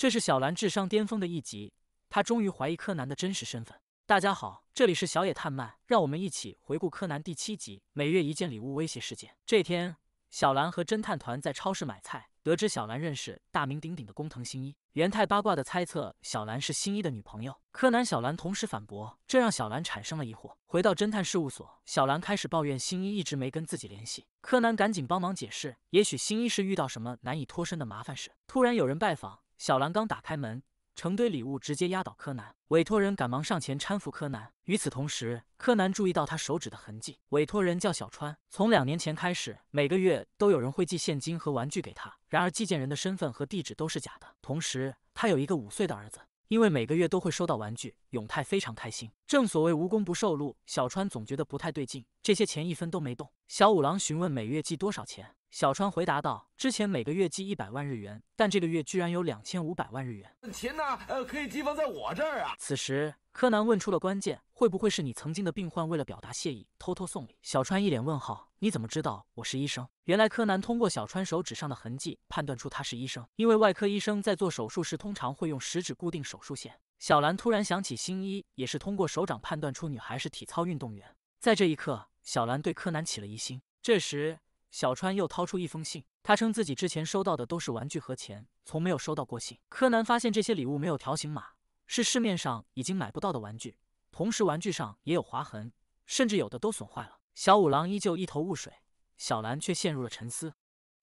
这是小兰智商巅峰的一集，她终于怀疑柯南的真实身份。大家好，这里是小野探漫，让我们一起回顾柯南第七集《每月一件礼物威胁事件》。这天，小兰和侦探团在超市买菜，得知小兰认识大名鼎鼎的工藤新一。元太八卦的猜测小兰是新一的女朋友，柯南、小兰同时反驳，这让小兰产生了疑惑。回到侦探事务所，小兰开始抱怨新一一直没跟自己联系，柯南赶紧帮忙解释，也许新一是遇到什么难以脱身的麻烦事。突然有人拜访。小兰刚打开门，成堆礼物直接压倒柯南。委托人赶忙上前搀扶柯南。与此同时，柯南注意到他手指的痕迹。委托人叫小川，从两年前开始，每个月都有人会寄现金和玩具给他。然而，寄件人的身份和地址都是假的。同时，他有一个五岁的儿子。因为每个月都会收到玩具，永泰非常开心。正所谓无功不受禄，小川总觉得不太对劲。这些钱一分都没动。小五郎询问每月寄多少钱。小川回答道：“之前每个月寄一百万日元，但这个月居然有两千五百万日元。钱呢？呃，可以寄放在我这儿啊。”此时，柯南问出了关键：“会不会是你曾经的病患为了表达谢意，偷偷送礼？”小川一脸问号：“你怎么知道我是医生？”原来，柯南通过小川手指上的痕迹判断出他是医生，因为外科医生在做手术时通常会用食指固定手术线。小兰突然想起，新一也是通过手掌判断出女孩是体操运动员。在这一刻，小兰对柯南起了疑心。这时。小川又掏出一封信，他称自己之前收到的都是玩具和钱，从没有收到过信。柯南发现这些礼物没有条形码，是市面上已经买不到的玩具，同时玩具上也有划痕，甚至有的都损坏了。小五郎依旧一头雾水，小兰却陷入了沉思。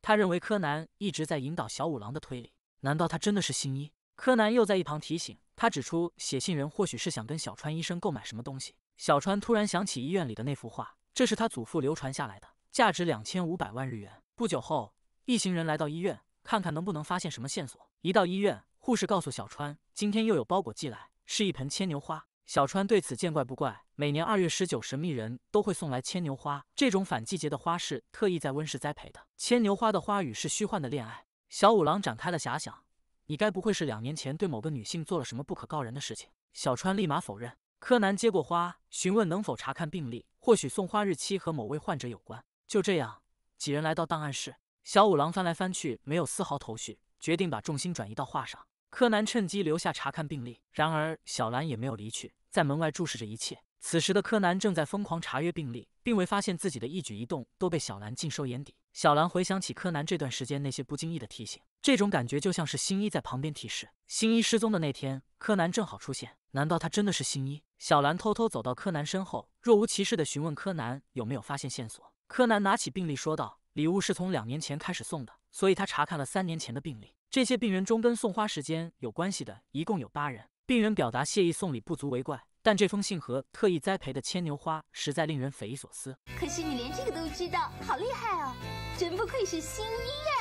他认为柯南一直在引导小五郎的推理，难道他真的是新一？柯南又在一旁提醒他，指出写信人或许是想跟小川医生购买什么东西。小川突然想起医院里的那幅画，这是他祖父流传下来的。价值两千五百万日元。不久后，一行人来到医院，看看能不能发现什么线索。一到医院，护士告诉小川，今天又有包裹寄来，是一盆牵牛花。小川对此见怪不怪，每年二月十九，神秘人都会送来牵牛花，这种反季节的花是特意在温室栽培的。牵牛花的花语是虚幻的恋爱。小五郎展开了遐想：你该不会是两年前对某个女性做了什么不可告人的事情？小川立马否认。柯南接过花，询问能否查看病历，或许送花日期和某位患者有关。就这样，几人来到档案室，小五郎翻来翻去，没有丝毫头绪，决定把重心转移到画上。柯南趁机留下查看病历，然而小兰也没有离去，在门外注视着一切。此时的柯南正在疯狂查阅病历，并未发现自己的一举一动都被小兰尽收眼底。小兰回想起柯南这段时间那些不经意的提醒，这种感觉就像是新一在旁边提示。新一失踪的那天，柯南正好出现，难道他真的是新一？小兰偷偷走到柯南身后，若无其事地询问柯南有没有发现线索。柯南拿起病历说道：“礼物是从两年前开始送的，所以他查看了三年前的病历。这些病人中跟送花时间有关系的，一共有八人。病人表达谢意送礼不足为怪，但这封信和特意栽培的牵牛花实在令人匪夷所思。可惜你连这个都知道，好厉害哦，真不愧是新一耶！”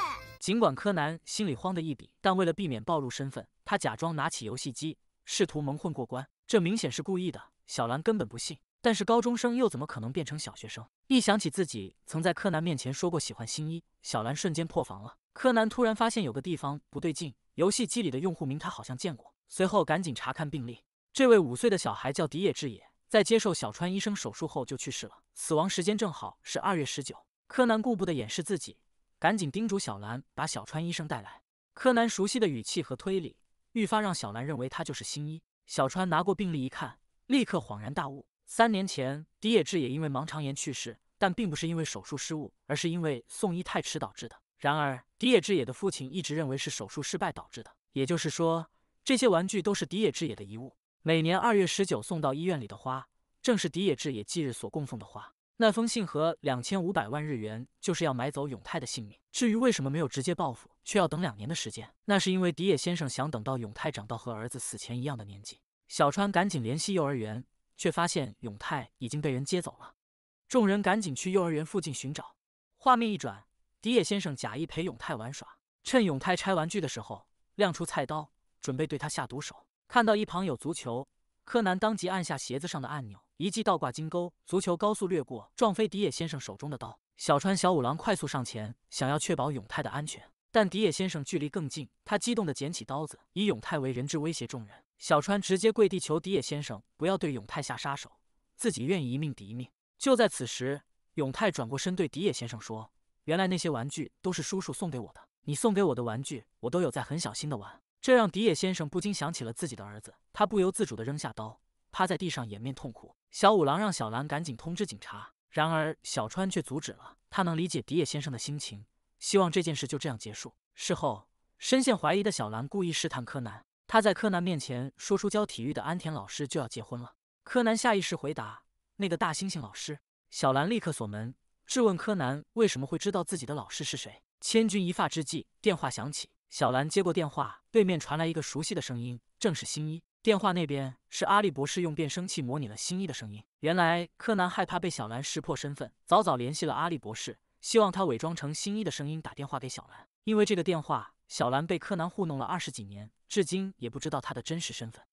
尽管柯南心里慌得一比，但为了避免暴露身份，他假装拿起游戏机，试图蒙混过关。这明显是故意的，小兰根本不信。但是高中生又怎么可能变成小学生？一想起自己曾在柯南面前说过喜欢新一，小兰瞬间破防了。柯南突然发现有个地方不对劲，游戏机里的用户名他好像见过。随后赶紧查看病历。这位五岁的小孩叫迪野治也，在接受小川医生手术后就去世了，死亡时间正好是二月十九。柯南顾不得掩饰自己，赶紧叮嘱小兰把小川医生带来。柯南熟悉的语气和推理，愈发让小兰认为他就是新一。小川拿过病历一看，立刻恍然大悟。三年前，迪野智也因为盲肠炎去世，但并不是因为手术失误，而是因为送医太迟导致的。然而，迪野智也的父亲一直认为是手术失败导致的。也就是说，这些玩具都是迪野智也的遗物。每年二月十九送到医院里的花，正是迪野智也忌日所供奉的花。那封信和两千五百万日元，就是要买走永泰的性命。至于为什么没有直接报复，却要等两年的时间，那是因为迪野先生想等到永泰长到和儿子死前一样的年纪。小川赶紧联系幼儿园。却发现永泰已经被人接走了，众人赶紧去幼儿园附近寻找。画面一转，迪野先生假意陪永泰玩耍，趁永泰拆玩具的时候，亮出菜刀，准备对他下毒手。看到一旁有足球，柯南当即按下鞋子上的按钮，一记倒挂金钩，足球高速掠过，撞飞迪野先生手中的刀。小川小五郎快速上前，想要确保永泰的安全，但迪野先生距离更近，他激动地捡起刀子，以永泰为人质威胁众人。小川直接跪地求迪野先生不要对永泰下杀手，自己愿意一命抵一命。就在此时，永泰转过身对迪野先生说：“原来那些玩具都是叔叔送给我的，你送给我的玩具我都有在很小心的玩。”这让迪野先生不禁想起了自己的儿子，他不由自主的扔下刀，趴在地上掩面痛哭。小五郎让小兰赶紧通知警察，然而小川却阻止了他，能理解迪野先生的心情，希望这件事就这样结束。事后，深陷怀疑的小兰故意试探柯南。他在柯南面前说出教体育的安田老师就要结婚了。柯南下意识回答：“那个大猩猩老师。”小兰立刻锁门，质问柯南为什么会知道自己的老师是谁。千钧一发之际，电话响起，小兰接过电话，对面传来一个熟悉的声音，正是新一。电话那边是阿笠博士用变声器模拟了新一的声音。原来柯南害怕被小兰识破身份，早早联系了阿笠博士，希望他伪装成新一的声音打电话给小兰。因为这个电话，小兰被柯南糊弄了二十几年。至今也不知道他的真实身份。